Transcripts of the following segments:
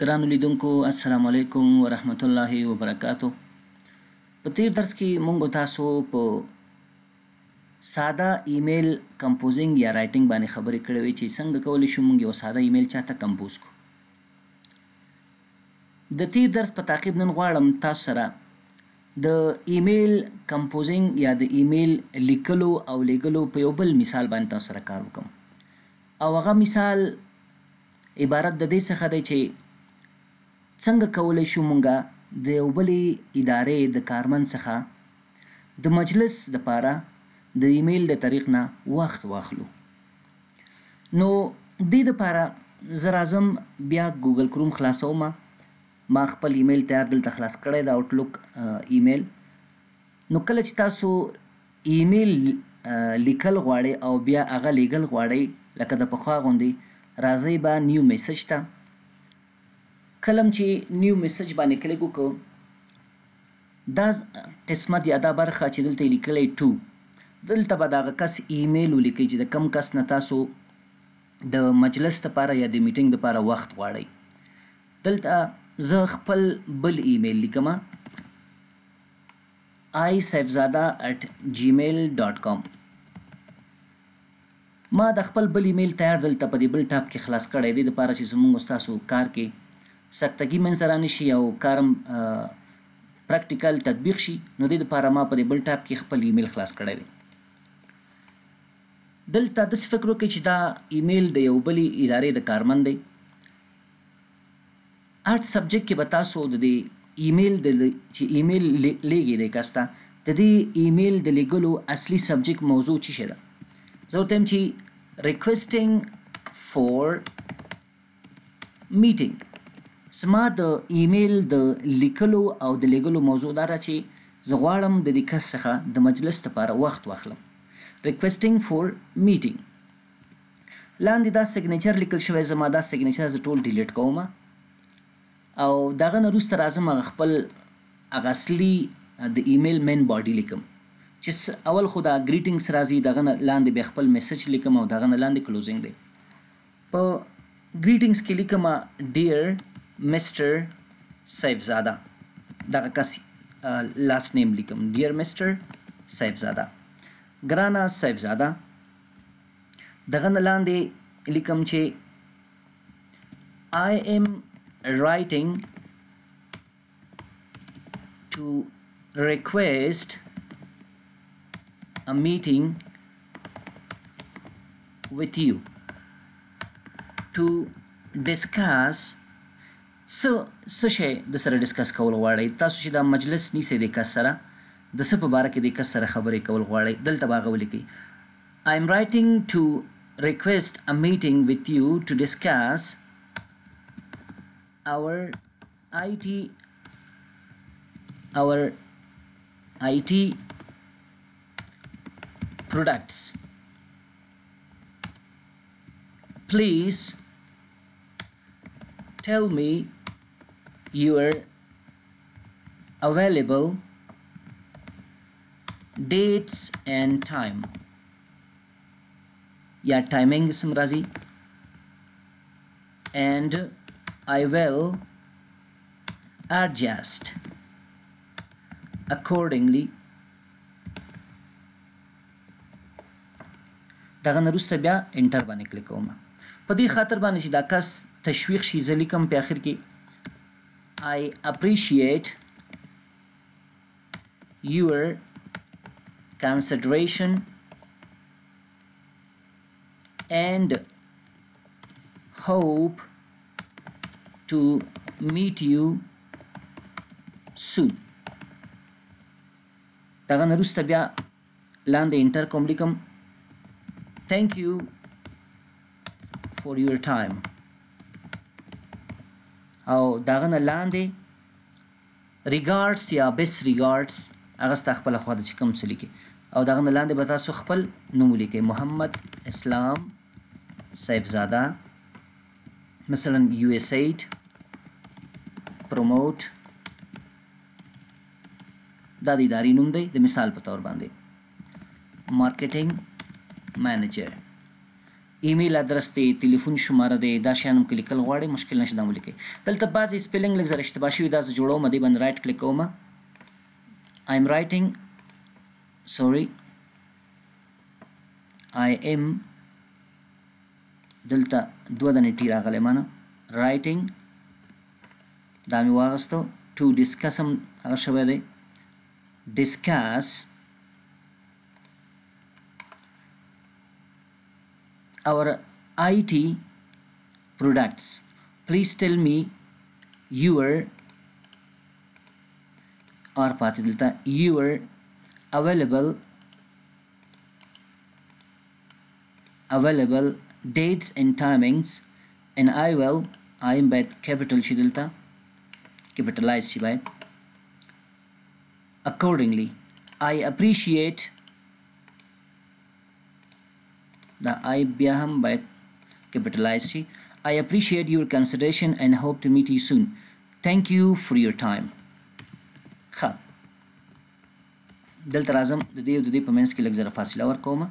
ګران لیدونکو السلام علیکم ورحمت الله وبرکاتو په تیر درس کې مونږ تاسو په ساده ایمیل کمپوزینګ یا رائټینګ باندې خبرې کړې وې چې څنګه کولای شو مونږ یو ساده ایمیل چاته کمپوز کو د تیر درس په تعقیب نن غواړم تاسو سره د ایمیل کمپوزینګ یا د ایمیل لیکلو او لیګلو په یو بل مثال باندې تاسو سره کار وکم او هغه مثال عبارت د دې څخه دی چې څنګه کولی شو مونږه د یو بلې ادارې د کارمند څخه د مجلس دپاره د ایمیل د طریق نه وخت واخلو نو دې دپاره زه راځم بیا ګوګل کروم خلاصوم ما خپل ایمیل تیار دلته خلاص کړی د آوټلوک ایمیل نو کله چې تاسو ایمیل لیکل غواړئ او بیا هغه لیږل غواړئ لکه د پخوا غوندې راځئ به نیو میسج ته کلم چې نیو میسج باندې کلیک وکړو دا قسمت یا دا برخه چې دلته لیکلی ټو دلته به دغه کس ایمیل ولیکئ چې د کم کس نه تاسو د مجلس لپاره یا د میټینګ لپاره وخت غواړئ دلته زه خپل بل ایمیل لیکم i saifzada at gmail.com ما د خپل بل ایمیل تیار دلته په دې بل ټاپ کې خلاص کړی دی د پاره چې زموږ تاسو کار کې سختګي منځ را نشي او کارم پریکټیکل تطبیق شي نو د لپاره ما په دې بل ټاپ کې خپل ایمیل خلاص کړی دی دلته د فکر وکړئ چې دا ایمیل د یو بلې ادارې د کارمند دی آرټ سبجیکټ کې به تاسو د دې ایمیل د چې ایمیل لیږي دی کاستا د دې ایمیل د لیګلو اصلي سبجیکټ موضوع څه شه ده زه ورته چې requesting for meeting زما د ایمیل د لیکلو او د لیږلو موضوع دا ده چې زه غواړم د دې کس څخه د مجلس لپاره وخت واخلم ریکوېسټینګ فور میټینګ لاندې دا سګنیچر لیکل شوی زما دا سګنیچر زه ټول ډیلیټ کوم او دغه نه وروسته راځم هغه خپل هغه اصلي د ایمیل مین باډي لیکم چې اول خو دا ګریټینګس راځي دغه نه لاندې به خپل میسج لیکم او دغه نه لاندې کلوزینګ دی په ګریټینګس کې لیکم ډیر مستر سیف زاده دغه کس لاس نیم لیکم ډیر مستر سیف زاده ګرانا سیف زاده دغه لاندې لیکم چې I am writing to request a meeting with you to discuss څه څه شی د سره ډیسکس کول غواړئ تاسو چې دا مجلس نیسئ د کس سره د څه په باره کې د کس سره خبرې کول غواړئ دلته به هغه ولیکئ I am writing to request a meeting with you to discuss our IT our IT products please tell me your available dates and time या timing इसम राजी and I will adjust accordingly دغه نرسته بیا انټر باندې کلیک کوم په دې خاطر باندې چې دا کس تشویق شي زلیکم په اخر کې I appreciate your consideration and hope to meet you soon thank you for your time او داغه نه لاندې ریګارډز یا بیس ریګارډز هغه ست خپل خو د چکم سلیکي او داغه نه لاندې به تاسو خپل نوم ولیکئ محمد اسلام سیف زاده مثلا یو ایس ایډ پروموټ دا د ادارې نوم دی د مثال په تور باندې مارکیټینګ مینیجر ایمیل ادرس دی ټلیفون شماره دی دا شیان هم کلیکل غواړي مشکل نشي دا ولیکئ دلته بعضې سپیلنګ لږ زره اشتباه شوي دا زه جوړوم دې باندې رایټ کلیک کوم آی ایم رایټینګ سوري آی ایم دلته دوه دنې ټي راغلی مانه رایټینګ دا مې واغستو ټو ډسکس هم هغه شوی دی ډسکس our IT products. Please tell me your or Patidilta your available available dates and timings and I will I am by capital Shidilta capitalized by accordingly I appreciate The I بیا هم باید capitalize شي I appreciate your consideration and hope to meet you soon. Thank you for your time. ښه دلته راځم د دې او د دې په منځ کې لږ زره فاصله ورکوم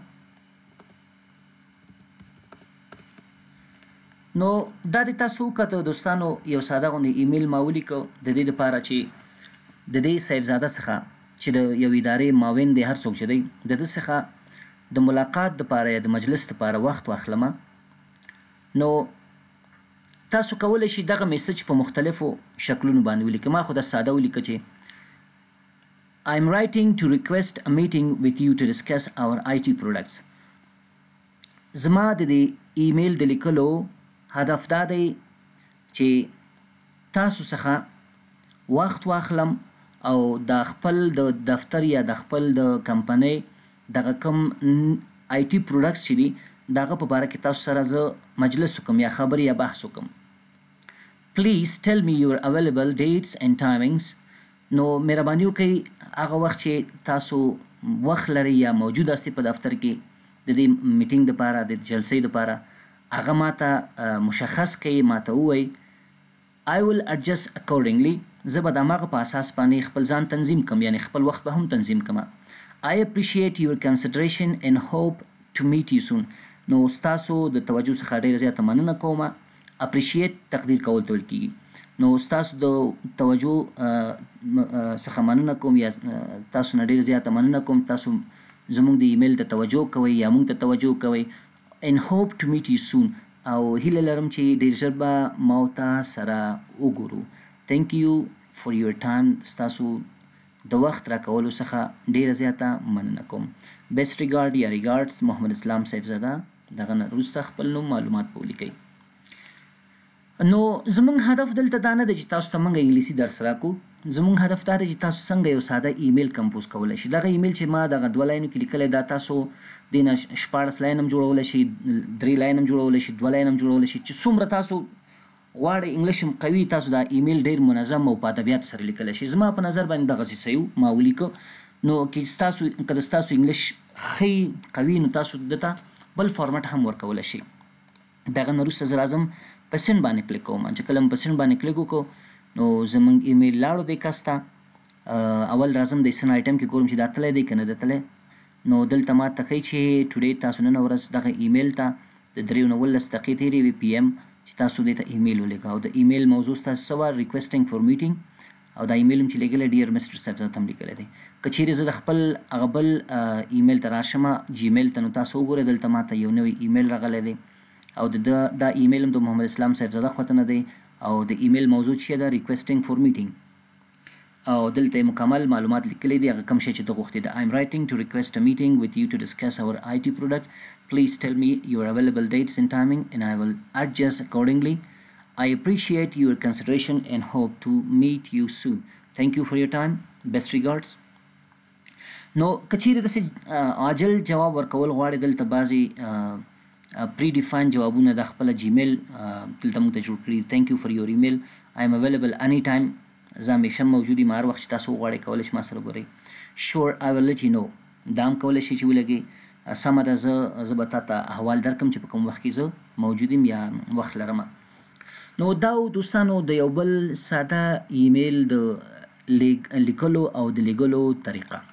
نو دا د تاسو کته دوستانو یو ساده غونډه ایمیل ما ولیکو د دې لپاره چې د دې صاحبزاده څخه چې د یو ادارې ماوین دی هر څوک چې دی د دې څخه د ملاقات لپاره یا د مجلس لپاره وخت واخلم نو تاسو کولی شئ دغه میسج په مختلفو شکلونو باندې ولیکئ ما خو دا ساده ولیکه چې I am writing to request a meeting with you to discuss our IT products. زما د دې ایمیل د لیکلو هدف دا دی چې تاسو څخه وخت واخلم او د خپل د دفتر یا د خپل د کمپنۍ دغه کم آی ټي پروډکټس چې دي دغه په باره کې تاسو سره زه مجلس وکم یا خبرې یا بحث وکم پلیز ټیل می یور اویلیبل ډیټس اینڈ ټایمینګس نو مهرباني وکړئ هغه وخت چې تاسو وخت لري یا موجود استي په دفتر کې د دې میټینګ لپاره د جلسې لپاره هغه ماته مشخص کړي ماته وایي I will adjust accordingly زه به د هغه په اساس باندې خپل ځان تنظیم کم یعنی خپل وخت به هم تنظیم کما I appreciate your consideration and hope to meet you soon نو تاسو د توجه څخه ډیره زیاته مننه کوم اپریشیټ تقدیر کول تل کیږي نو تاسو د توجه څخه مننه کوم یا تاسو نه ډیره زیاته مننه کوم تاسو زموږ د ایمیل ته توجه کوئ یا موږ ته توجه کوئ ان هوپ ټو میټ یو سون او هیله لرم چې ډیر ژر به مو ته سره وګورو thank you for your time تاسو د وخت راکولو څخه ډیره زیاته مننه کوم بیسټ ریګارډ یا ریګارډز محمد اسلام سیفزاده دغه نه وروسته خپل نوم معلومات په ولیکئ نو زمونږ هدف دلته دا نه دی چې تاسو ته موږ انګلیسي درس راکړو زمونږ هدف دا دی چې تاسو څنګه یو ساده ایمیل کمپوز کولی شئ دغه ایمیل چې ما دغه دوه لاینو کې لیکلی دا تاسو دینه شپاړس لاین هم جوړولی شئ درې لاین هم جوړولی شئ دوه لاین هم جوړولی شئ چې څومره تاسو غواړئ انګلیش هم قوي تاسو دا ایمیل ډیر منظم او په ادبیات سره لیکل شي زما په نظر باندې دغه څه یو ما ولیکو نو کې تاسو کله تاسو انګلیش خې قوي نو تاسو دته بل فارمټ هم ورکول شي دغه نو روسه لازم پسن باندې کلیک کوم چې کلم پسن باندې کلیک وکړو نو زمونږ ایمیل لاړو د کاستا اول راځم د سن آیټم کې کوم چې داتله دی کنه داتله نو دلته ما تخې چې ټوډي تاسو نن ورځ دغه ایمیل ته د 3:19 دقیقې تیری پی ایم چې تاسو دې ته ایمیل ولیکه او د ایمیل موضوع تاسو سوا ریکوېسټینګ فور میټینګ او دا ایمیل چې لګل ډیر مستر صاحب ته هم لیکل دي کچېره زه د خپل غبل ایمیل تراشمه جیمیل ته نو تاسو وګورئ دلته ماته یو نوې ایمیل راغلی دی او د دا ایمیل هم د محمد اسلام صاحب زده خوته نه دی او د ایمیل موضوع چې دا ریکوېسټینګ فور میټینګ او دلته مکمل معلومات لیکلي دي هغه کوم شی چې ته غوښتې ده I'm writing to request a meeting with you to discuss our IT product please tell me your available dates and timing and I will adjust accordingly I appreciate your consideration and hope to meet you soon thank you for your time best regards نو کچیر داسې عاجل جواب ورکول غواړي دلته بعضې پری ډیفاین جوابونه د خپل جیمیل دلته موږ ته جوړ کړي تھینک یو فار یور ایمیل آی ایم اویلیبل اني ټایم زه همیشه موجود یم هر وخت چې تاسو وغواړئ کولی شئ ما سره ګورئ شور آی ویل لټ یو نو دا هم کولی شئ چې ولګي سمه ده زه زه به تا ته احوال درکړم چې په کوم وخت کې زه موجود یم یا وخت لرم نو دا دوستانو د یو بل ساده ایمیل د لیکلو او د لیږلو طریقه